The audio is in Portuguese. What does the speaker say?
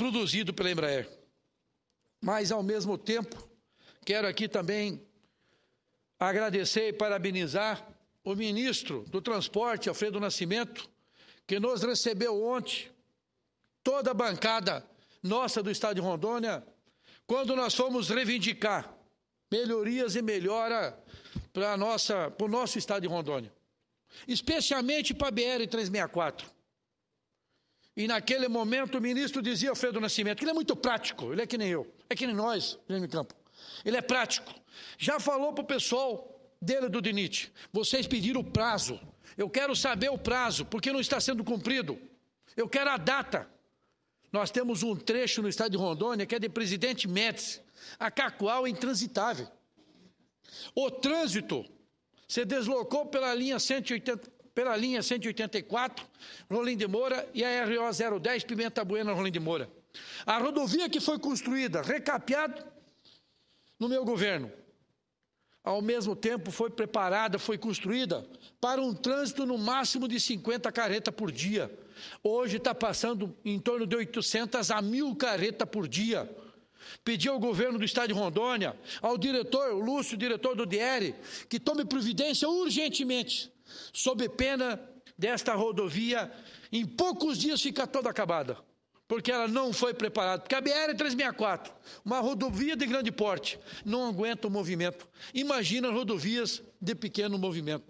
produzido pela Embraer. Mas, ao mesmo tempo, quero aqui também agradecer e parabenizar o ministro do Transporte, Alfredo Nascimento, que nos recebeu ontem, toda a bancada nossa do Estado de Rondônia, quando nós fomos reivindicar melhorias e melhora para o nosso Estado de Rondônia, especialmente para a BR-364. E naquele momento o ministro dizia ao Fredo Nascimento, que ele é muito prático, ele é que nem eu, é que nem nós, Guilherme Campo. Ele é prático. Já falou para o pessoal dele do DINIT, vocês pediram o prazo. Eu quero saber o prazo, porque não está sendo cumprido. Eu quero a data. Nós temos um trecho no estado de Rondônia que é de Presidente Médici, a Cacoal é intransitável. O trânsito se deslocou pela linha 180, pela linha 184, Rolim de Moura, e a RO 010, Pimenta Bueno, Rolim de Moura. A rodovia que foi construída, recapeada no meu governo, ao mesmo tempo foi preparada, foi construída para um trânsito no máximo de 50 carretas por dia. Hoje está passando em torno de 800 a 1.000 carretas por dia. Pedi ao governo do estado de Rondônia, ao diretor, o Lúcio, diretor do DIERE, que tome providência urgentemente sob pena desta rodovia, em poucos dias fica toda acabada, porque ela não foi preparada. Porque a BR-364, uma rodovia de grande porte, não aguenta o movimento. Imagina rodovias de pequeno movimento.